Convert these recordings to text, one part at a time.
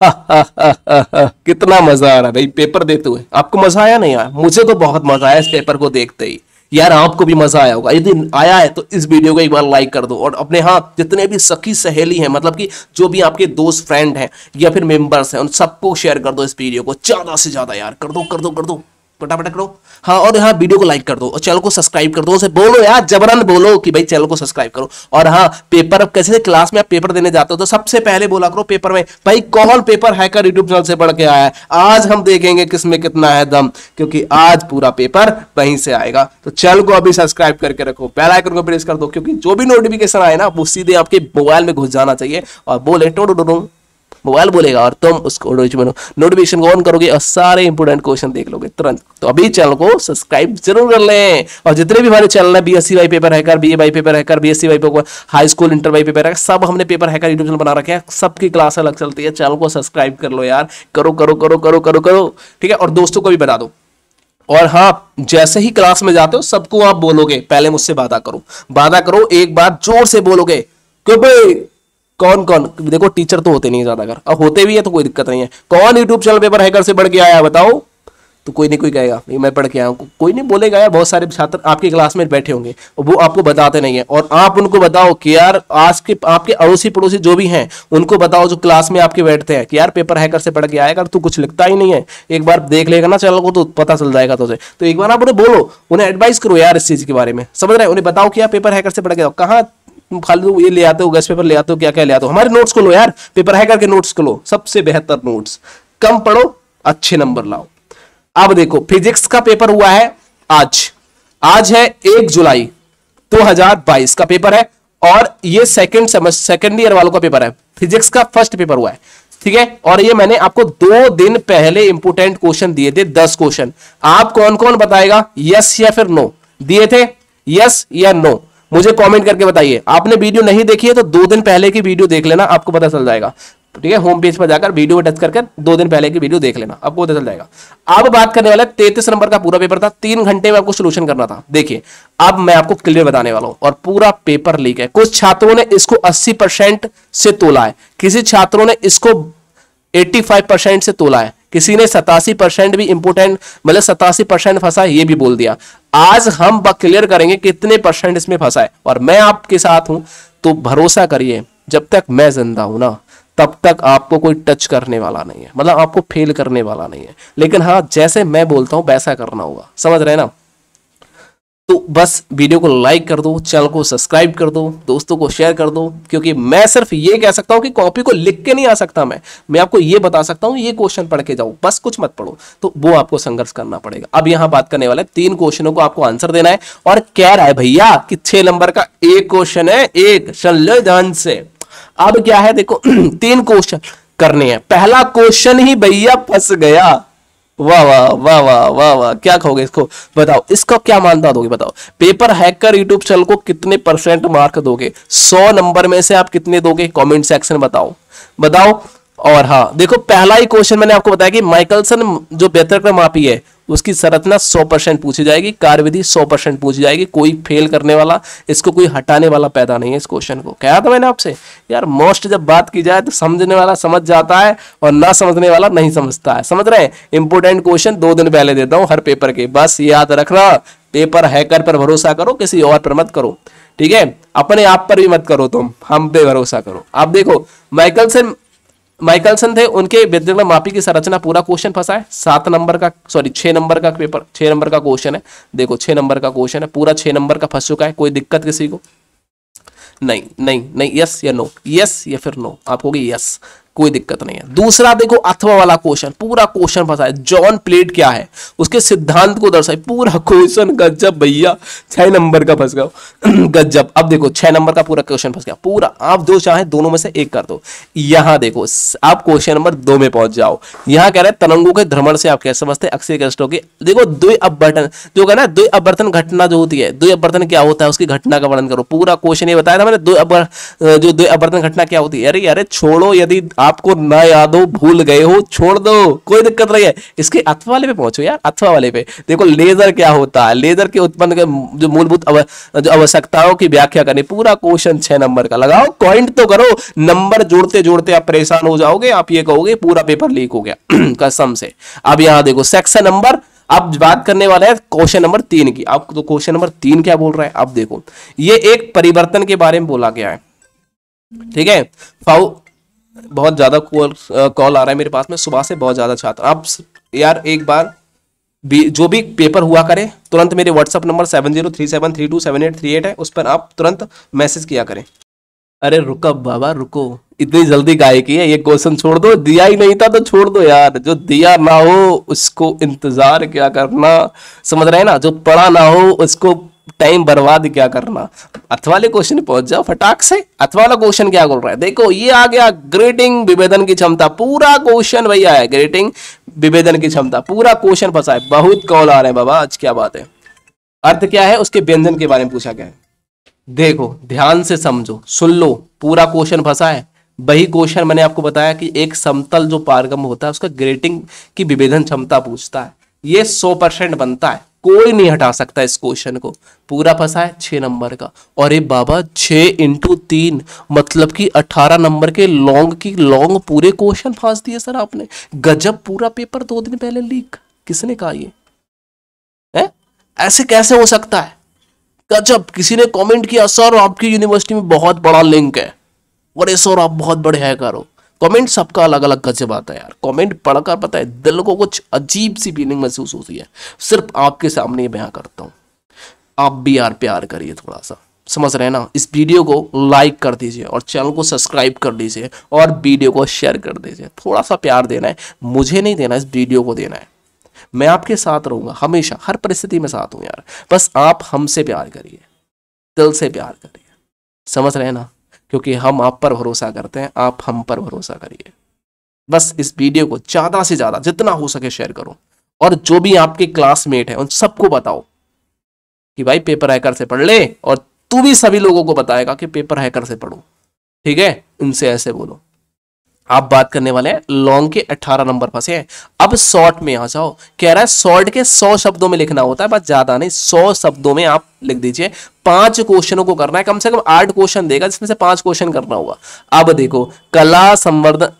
कितना मजा आ रहा है भाई पेपर देते हुए आपको मजा आया नहीं आया मुझे तो बहुत मजा आया इस पेपर को देखते ही यार आपको भी मजा आया होगा यदि आया है तो इस वीडियो को एक बार लाइक कर दो और अपने हाँ जितने भी सखी सहेली हैं मतलब कि जो भी आपके दोस्त फ्रेंड हैं या फिर मेंबर्स हैं उन सबको शेयर कर दो इस वीडियो को ज्यादा से ज्यादा यार कर दो कर दो कर दो फटाफट करो हाँ और यहाँ वीडियो को लाइक कर दो और चैनल को सब्सक्राइब कर दो उसे बोलो यार जबरन बोलो कि भाई चैनल को सब्सक्राइब करो और हाँ पेपर अब कैसे क्लास में आप पेपर देने जाते हो तो सबसे पहले बोला करो पेपर में भाई कौन पेपर हैकर यूट्यूब चैनल से पढ़ के आया है आज हम देखेंगे किसमें कितना है दम क्योंकि आज पूरा पेपर वहीं से आएगा तो चैनल को अभी सब्सक्राइब करके रखो बेल आइकन को प्रेस कर दो क्योंकि जो भी नोटिफिकेशन आए ना वो सीधे आपके मोबाइल में घुस जाना चाहिए और बोले टोडो डोडो मोबाइल बोलेगा और तुम उसको नोटिफिकेशन को ऑन करोगे और सारे इंपोर्टेंट क्वेश्चन देख लोगे तुरंत तो अभी चैनल को सब्सक्राइब जरूर कर लें और जितने भी हमारे चैनल है बीएससी वाई पेपर हैकर बी ए वाई paper hacker B S C वाई पेपर हाई स्कूल इंटर वाई पेपर है सब हमने पेपर हैकर यूट्यूब चैनल बना रखे हैं सबकी क्लास अलग चलती है चैनल को सब्सक्राइब कर लो यार करो करो करो करो करो करो ठीक है और दोस्तों को भी बता दो और हाँ जैसे ही क्लास में जाते हो सबको आप बोलोगे पहले मुझसे वादा करो वादा करो एक बार जोर से बोलोगे क्यों भाई कौन कौन देखो टीचर तो होते नहीं ज्यादातर अब होते भी है तो कोई दिक्कत नहीं है कौन यूट्यूब चैनल पेपर हैकर से पढ़ के आया बताओ तो कोई नहीं कोई कहेगा मैं पढ़ के आया हूँ कोई नहीं बोलेगा यार बहुत सारे छात्र आपके क्लास में बैठे होंगे और वो आपको बताते नहीं है और आप उनको बताओ कि यार आज के आपके अड़ोसी पड़ोसी जो भी हैं उनको बताओ जो क्लास में आपके बैठते हैं कि यार पेपर हैकर से पढ़ के आएगा तू कुछ लिखता ही नहीं है एक बार देख लेगा ना चैनल को तो पता चल जाएगा तुझे तो एक बार आप उन्हें बोलो उन्हें एडवाइस करो यार इस चीज़ के बारे में समझ रहे उन्हें बताओ कि यार पेपर हैकर से पढ़ के जाओ कहाँ खाली तो ये ले आते हो गैस पेपर ले आते हो क्या क्या ले आते हो हमारे नोट्स को लो यार पेपर है करके नोट्स को लो सबसे बेहतर नोट्स कम पढ़ो अच्छे नंबर लाओ अब देखो फिजिक्स का पेपर हुआ है आज आज है एक जुलाई 2022 का पेपर है और ये सेकंड सेमेस्टर सेकंड ईयर वालों का पेपर है फिजिक्स का फर्स्ट पेपर हुआ है ठीक है और ये मैंने आपको दो दिन पहले इंपोर्टेंट क्वेश्चन दिए थे दस क्वेश्चन आप कौन कौन बताएगा यस या फिर नो दिए थे यस या नो मुझे कमेंट करके बताइए आपने वीडियो नहीं देखी है तो दो दिन पहले की वीडियो देख लेना आपको पता चल जाएगा ठीक है होम पेज पर जाकर वीडियो को टच करके दो दिन पहले की वीडियो देख लेना आपको पता चल जाएगा अब बात करने वाला तैतीस नंबर का पूरा पेपर था तीन घंटे में आपको सोल्यूशन करना था देखिए अब मैं आपको क्लियर बताने वाला हूं और पूरा पेपर लीक है कुछ छात्रों ने इसको अस्सी परसेंट से तोला है किसी छात्रों ने इसको एट्टी फाइव परसेंट से तोला है किसी ने सतासी परसेंट भी इंपोर्टेंट मतलब सतासी परसेंट फंसा ये भी बोल दिया आज हम क्लियर करेंगे कितने परसेंट इसमें फंसा है और मैं आपके साथ हूं तो भरोसा करिए जब तक मैं जिंदा हूं ना तब तक आपको कोई टच करने वाला नहीं है मतलब आपको फेल करने वाला नहीं है लेकिन हाँ जैसे मैं बोलता हूं वैसा करना होगा समझ रहे ना तो बस वीडियो को लाइक कर दो चैनल को सब्सक्राइब कर दो दोस्तों को शेयर कर दो क्योंकि मैं सिर्फ ये कह सकता हूं कि कॉपी को लिख के नहीं आ सकता मैं मैं आपको ये बता सकता हूं ये क्वेश्चन पढ़ के जाओ बस कुछ मत पढ़ो तो वो आपको संघर्ष करना पड़ेगा अब यहां बात करने वाला है तीन क्वेश्चनों को आपको आंसर देना है और कह रहा है भैया कि छह नंबर का एक क्वेश्चन है एक संलोधन से अब क्या है देखो तीन क्वेश्चन करने हैं पहला क्वेश्चन ही भैया फंस गया वाह वाह वाह वाह वाह वाह क्या कहोगे इसको बताओ इसको क्या मानता दोगे बताओ पेपर हैकर यूट्यूब चैनल को कितने परसेंट मार्क दोगे सौ नंबर में से आप कितने दोगे कमेंट सेक्शन बताओ बताओ और हाँ देखो पहला ही क्वेश्चन मैंने आपको बताया कि माइकलसन जो व्यतिक्रम मापी है उसकी संरचना 100 परसेंट पूछी जाएगी कार्यविधि 100 परसेंट पूछी जाएगी कोई फेल करने वाला इसको कोई हटाने वाला पैदा नहीं है इस क्वेश्चन को कहा था मैंने आपसे यार मोस्ट जब बात की जाए तो समझने वाला समझ जाता है और ना समझने वाला नहीं समझता है समझ रहे हैं इंपोर्टेंट क्वेश्चन दो दिन पहले देता हूँ हर पेपर के बस याद रखना पेपर हैकर पर भरोसा करो किसी और पर मत करो ठीक है अपने आप पर भी मत करो तुम हम पे भरोसा करो आप देखो माइकलसन माइकलसन थे उनके व्यतिक्रम मापी की संरचना पूरा क्वेश्चन फंसा है सात नंबर का सॉरी छह नंबर का पेपर छह नंबर का क्वेश्चन है देखो छह नंबर का क्वेश्चन है पूरा छह नंबर का फंस चुका है कोई दिक्कत किसी को नहीं नहीं नहीं यस या नो यस या फिर नो आप होगी यस कोई दिक्कत नहीं है दूसरा देखो अथवा वाला क्वेश्चन पूरा क्वेश्चन फंसा है जॉन प्लेट क्या है उसके सिद्धांत को दर्शाए पूरा क्वेश्चन गजब भैया छह नंबर का फंस गया गजब अब देखो छह नंबर का पूरा क्वेश्चन फंस गया पूरा आप जो चाहे दोनों में से एक कर दो यहां देखो आप क्वेश्चन नंबर दो में पहुंच जाओ यहां कह रहे हैं तरंगों के भ्रमण से आप क्या समझते हैं अक्षय कष्टों के देखो दो अपवर्तन जो कहना दो अपवर्तन घटना जो होती है दो अपवर्तन क्या होता है उसकी घटना का वर्णन करो पूरा क्वेश्चन ये बताया था मैंने द्वि जो द्वि अपवर्तन घटना क्या होती है अरे अरे छोड़ो यदि आप आपको ना याद हो भूल गए हो छोड़ दो कोई दिक्कत नहीं है इसके अथवा वाले पे पहुंचो यार अथवा वाले पे देखो लेजर क्या होता है लेजर के उत्पन्न के जो मूलभूत जो आवश्यकताओं की व्याख्या करनी पूरा क्वेश्चन छह नंबर का लगाओ पॉइंट तो करो नंबर जोड़ते जोड़ते आप परेशान हो जाओगे आप ये कहोगे पूरा पेपर लीक हो गया कसम से अब यहां देखो सेक्शन नंबर अब बात करने वाला है क्वेश्चन नंबर तीन की अब तो क्वेश्चन नंबर तीन क्या बोल रहा है अब देखो ये एक परिवर्तन के बारे में बोला गया है ठीक है बहुत ज़्यादा कॉल कॉल आ रहा है मेरे पास में सुबह से बहुत ज़्यादा छात्र आप यार एक बार भी जो भी पेपर हुआ करें तुरंत मेरे WhatsApp number seven zero three seven three two seven eight three eight है उस पर आप तुरंत मैसेज किया करें अरे रुको बाबा रुको इतनी जल्दी गाय की है ये क्वेश्चन छोड़ दो दिया ही नहीं था तो छोड़ दो यार जो दिया ना हो उसको इंतजार क्या करना समझ रहे हैं ना जो पढ़ा ना हो उसको टाइम बर्बाद क्या करना अथवाले क्वेश्चन पहुंच जाओ फटाक से अथवाला क्वेश्चन क्या बोल रहा है देखो ये आ गया ग्रेटिंग विभेदन की क्षमता पूरा क्वेश्चन वही आया ग्रेटिंग विभेदन की क्षमता पूरा क्वेश्चन फंसा है बहुत कॉल आ रहे हैं बाबा आज क्या बात है अर्थ क्या है उसके व्यंजन के बारे में पूछा गया है देखो ध्यान से समझो सुन लो पूरा क्वेश्चन फंसा है वही क्वेश्चन मैंने आपको बताया कि एक समतल जो पारगम होता है उसका ग्रेटिंग की विभेदन क्षमता पूछता है ये सौ परसेंट बनता है कोई नहीं हटा सकता इस क्वेश्चन को पूरा फंसा है छः नंबर का और ये बाबा छः इंटू तीन मतलब कि अठारह नंबर के लॉन्ग की लॉन्ग पूरे क्वेश्चन फांस दिए सर आपने गजब पूरा पेपर दो दिन पहले लीक किसने कहा ये है ऐसे कैसे हो सकता है गजब किसी ने कमेंट किया सर आपकी यूनिवर्सिटी में बहुत बड़ा लिंक है बड़े सर आप बहुत बड़े हैकर हो कमेंट सबका अलग अलग गजब आता है यार कमेंट पढ़कर पता है दिल को कुछ अजीब सी फीलिंग महसूस होती है सिर्फ आपके सामने बयां करता हूँ आप भी यार प्यार करिए थोड़ा सा समझ रहे हैं ना इस वीडियो को लाइक कर दीजिए और चैनल को सब्सक्राइब कर दीजिए और वीडियो को शेयर कर दीजिए थोड़ा सा प्यार देना है मुझे नहीं देना इस वीडियो को देना है मैं आपके साथ रहूँगा हमेशा हर परिस्थिति में साथ हूँ यार बस आप हमसे प्यार करिए दिल से प्यार करिए समझ रहे हैं ना क्योंकि हम आप पर भरोसा करते हैं आप हम पर भरोसा करिए बस इस वीडियो को ज़्यादा से ज़्यादा जितना हो सके शेयर करो और जो भी आपके क्लासमेट हैं उन सबको बताओ कि भाई पेपर हैकर से पढ़ ले और तू भी सभी लोगों को बताएगा कि पेपर हैकर से पढ़ो ठीक है उनसे ऐसे बोलो आप बात करने वाले हैं लॉन्ग के 18 नंबर फंसे हैं अब शॉर्ट में आ जाओ कह रहा है शॉर्ट के 100 शब्दों में लिखना होता है बस ज्यादा नहीं 100 शब्दों में आप लिख दीजिए पांच क्वेश्चनों को करना है कम से कम आठ क्वेश्चन देगा जिसमें से पांच क्वेश्चन करना होगा अब देखो कला संवर्धन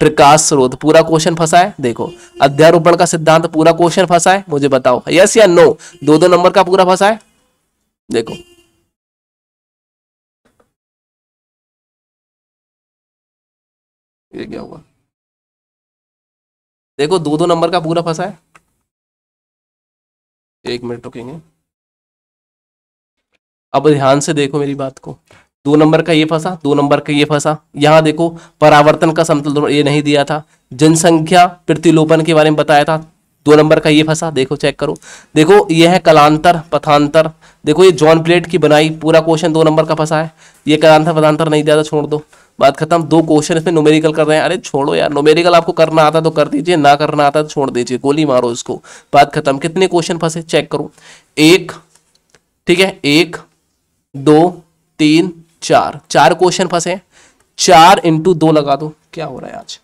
प्रकाश स्रोत पूरा क्वेश्चन फंसा है देखो अध्यारोपण का सिद्धांत पूरा क्वेश्चन फंसा है मुझे बताओ यस या नो दो दो नंबर का पूरा फंसा है देखो ये क्या हुआ देखो दो दो नंबर का पूरा फंसा है एक मिनट रुकेंगे अब ध्यान से देखो मेरी बात को दो नंबर का ये फंसा दो नंबर का ये फंसा यहां देखो परावर्तन का समतल ये नहीं दिया था जनसंख्या प्रतिलोपन के बारे में बताया था दो नंबर का ये फंसा देखो चेक करो देखो ये है कलांतर पथांतर देखो ये जॉन प्लेट की बनाई पूरा क्वेश्चन दो नंबर का फंसा है ये कलांतर पथांतर नहीं दिया था छोड़ दो बात खत्म दो क्वेश्चन इसमें नोमेरिकल कर रहे हैं अरे छोड़ो यार नोमेरिकल आपको करना आता तो कर दीजिए ना करना आता तो छोड़ दीजिए गोली मारो इसको बात खत्म कितने क्वेश्चन फंसे चेक करो एक ठीक है एक दो तीन चार चार क्वेश्चन फंसे चार इंटू दो लगा दो क्या हो रहा है आज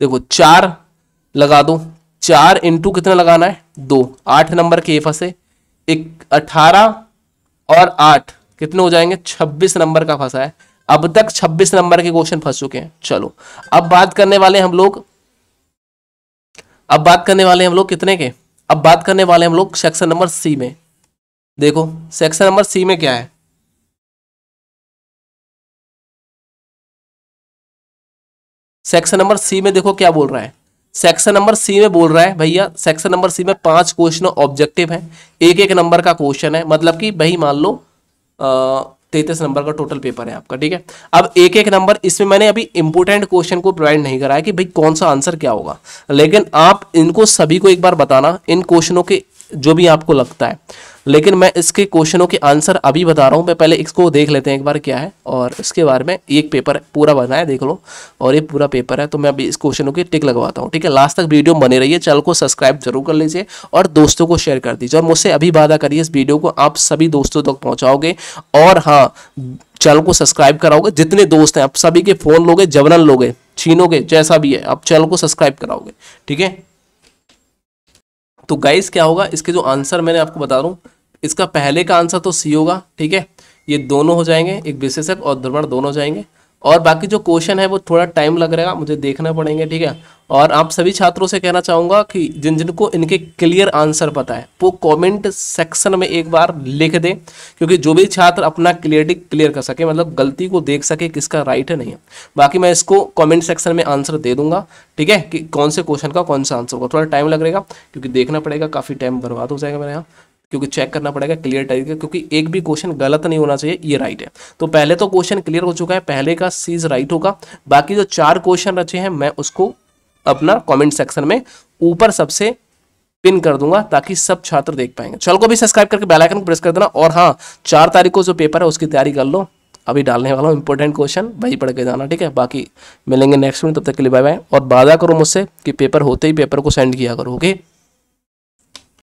देखो चार लगा दो चार इंटू कितना लगाना है दो आठ नंबर के फंसे एक अठारह और आठ कितने हो जाएंगे छब्बीस नंबर का फंसा है अब तक छब्बीस नंबर के क्वेश्चन फंस चुके हैं चलो अब बात करने वाले हम लोग अब बात करने वाले हम लोग कितने के अब बात करने वाले हम लोग सेक्शन नंबर सी में देखो सेक्शन नंबर सी में क्या है सेक्शन नंबर सी में देखो क्या बोल रहा है सेक्शन नंबर सी में बोल रहा है भैया सेक्शन नंबर सी में पांच क्वेश्चन ऑब्जेक्टिव है एक एक नंबर का क्वेश्चन है मतलब कि भाई मान लो तैतीस नंबर का टोटल पेपर है आपका ठीक है अब एक एक नंबर इसमें मैंने अभी इंपोर्टेंट क्वेश्चन को प्रोवाइड नहीं कराया कि भाई कौन सा आंसर क्या होगा लेकिन आप इनको सभी को एक बार बताना इन क्वेश्चनों के जो भी आपको लगता है लेकिन मैं इसके क्वेश्चनों के आंसर अभी बता रहा हूँ मैं पहले इसको देख लेते हैं एक बार क्या है और इसके बारे में एक पेपर पूरा बनाया देख लो और ये पूरा पेपर है तो मैं अभी इस क्वेश्चनों की टिक लगवाता हूँ ठीक है लास्ट तक वीडियो बने रही है चैनल को सब्सक्राइब जरूर कर लीजिए और दोस्तों को शेयर कर दीजिए और मुझसे अभी वादा करिए इस वीडियो को आप सभी दोस्तों तक पहुँचाओगे और हाँ चैनल को सब्सक्राइब कराओगे जितने दोस्त हैं आप सभी के फ़ोन लोगे जबरन लोगे छीनोगे जैसा भी है आप चैनल को सब्सक्राइब कराओगे ठीक है तो गाइस क्या होगा इसके जो आंसर मैंने आपको बता दूँ इसका पहले का आंसर तो सी होगा ठीक है ये दोनों हो जाएंगे एक विशेषक और ध्रुवण दोनों हो जाएंगे और बाकी जो क्वेश्चन है वो थोड़ा टाइम लग रहेगा मुझे देखना पड़ेंगे ठीक है और आप सभी छात्रों से कहना चाहूँगा कि जिन जिनको इनके क्लियर आंसर पता है वो कमेंट सेक्शन में एक बार लिख दें क्योंकि जो भी छात्र अपना क्लियरिटी क्लियर कर सके मतलब गलती को देख सके किसका राइट है नहीं है बाकी मैं इसको कमेंट सेक्शन में आंसर दे दूंगा ठीक है कि कौन से क्वेश्चन का कौन सा आंसर होगा थोड़ा टाइम लगेगा क्योंकि देखना पड़ेगा काफ़ी टाइम बर्बाद हो जाएगा मेरे यहाँ क्योंकि चेक करना पड़ेगा क्लियर टाइप का क्योंकि एक भी क्वेश्चन गलत नहीं होना चाहिए ये राइट है तो पहले तो क्वेश्चन क्लियर हो चुका है पहले का सीज राइट होगा बाकी जो चार क्वेश्चन रचे हैं मैं उसको अपना कमेंट सेक्शन में ऊपर सबसे पिन कर दूंगा ताकि सब छात्र देख पाएंगे चल को भी सब्सक्राइब करके बेल आइकन को प्रेस कर देना और हाँ चार तारीख को जो पेपर है उसकी तैयारी कर लो अभी डालने वाला हूँ इंपॉर्टेंट क्वेश्चन वही पढ़ के जाना ठीक है बाकी मिलेंगे नेक्स्ट में तब तक के लिए बाय बाय और वादा करो मुझसे कि पेपर होते ही पेपर को सेंड किया करो ओके